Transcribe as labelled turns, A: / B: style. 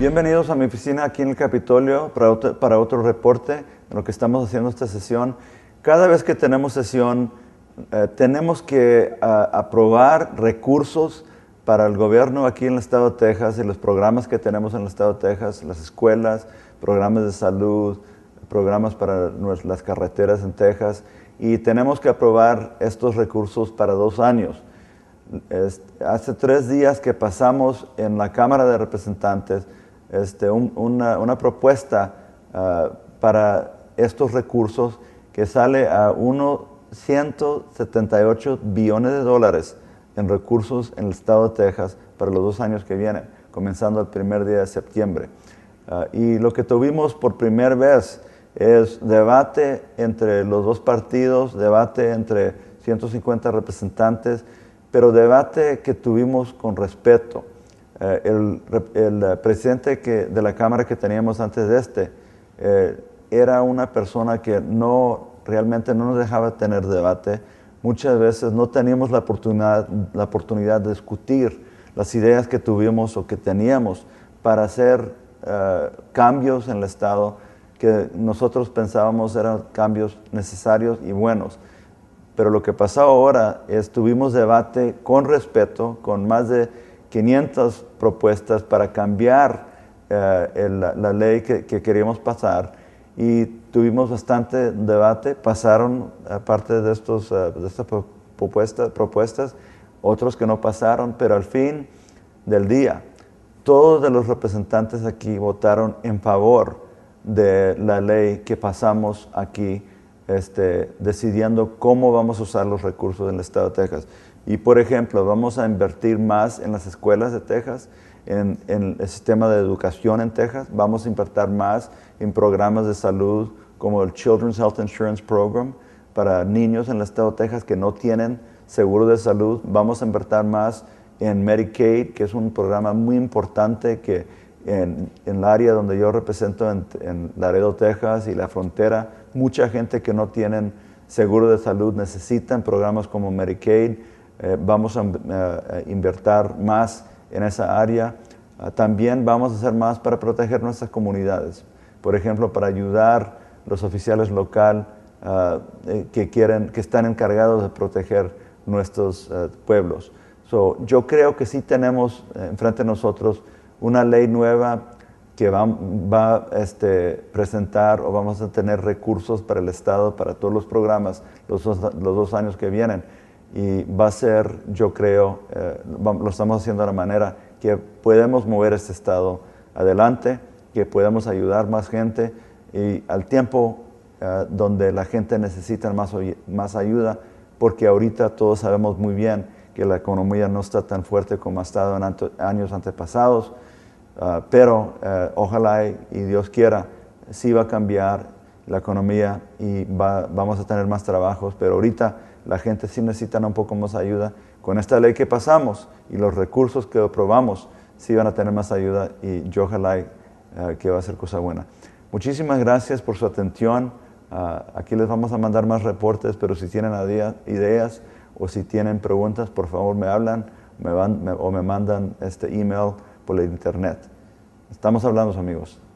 A: Bienvenidos a mi oficina aquí en el Capitolio para otro, reporte de lo que estamos haciendo esta sesión. Cada vez que tenemos sesión, eh, tenemos que ah, aprobar recursos para el gobierno aquí en el estado de Texas y los programas que tenemos en el estado de Texas, las escuelas, programas de salud, programas para las carreteras en Texas y tenemos que aprobar estos recursos para dos años. hace tres días que pasamos en la Cámara de Representantes este, una, propuesta ah, para estos recursos que sale a unos 178 billones de dólares en recursos en el estado de Texas para los dos años que vienen, comenzando el primer día de septiembre. Ah, y lo que tuvimos por primera vez es debate entre los dos partidos, debate entre 150 representantes, pero debate que tuvimos con respeto. Eh, el, eh, presidente que, de la Cámara que teníamos antes de este eh, era una persona que no realmente no nos dejaba tener debate. Muchas veces no teníamos la oportunidad, la oportunidad de discutir las ideas que tuvimos o que teníamos para hacer cambios en el Estado que nosotros pensábamos eran cambios necesarios y buenos. Pero lo que pasa ahora es tuvimos debate con respeto, con más de 500 propuestas para cambiar eh, la ley que, queríamos pasar y tuvimos bastante debate, pasaron parte de, estos, eh, estas propuestas, propuestas, otros que no pasaron, pero al fin del día todos los representantes aquí votaron en favor de la ley que pasamos aquí este, decidiendo cómo vamos a usar los recursos del Estado de Texas. Y por ejemplo, vamos a invertir más en las escuelas de Texas, en, el sistema de educación en Texas, vamos a invertir más en programas de salud como el Children's Health Insurance Program para niños en el Estado de Texas que no tienen seguro de salud, vamos a invertir más en Medicaid, que es un programa muy importante que en, en, el área donde yo represento, en, Laredo, Texas y la frontera, mucha gente que no tienen seguro de salud necesitan programas como Medicaid. Eh, vamos a, invertir más en esa área. Ah, también vamos a hacer más para proteger nuestras comunidades. Por ejemplo, para ayudar los oficiales local ah, eh, que, quieren, que están encargados de proteger nuestros ah, pueblos. yo creo que sí tenemos eh, enfrente de nosotros una ley nueva que va, a este, presentar o vamos a tener recursos para el Estado, para todos los programas, los, dos, años que vienen. Y va a ser, yo creo, eh, lo estamos haciendo de la manera que podemos mover este Estado adelante, que podemos ayudar más gente y al tiempo eh, donde la gente necesita más, más ayuda, porque ahorita todos sabemos muy bien que la economía no está tan fuerte como ha estado en años antepasados, ah, pero eh, ojalá y, Dios quiera, sí va a cambiar la economía y vamos a tener más trabajos, pero ahorita la gente sí necesita un poco más ayuda. Con esta ley que pasamos y los recursos que aprobamos, sí van a tener más ayuda y yo ojalá eh, que va a ser cosa buena. Muchísimas gracias por su atención. Ah, aquí les vamos a mandar más reportes, pero si tienen ideas, o si tienen preguntas, por favor me hablan o me mandan este email por la internet. Estamos hablando, amigos.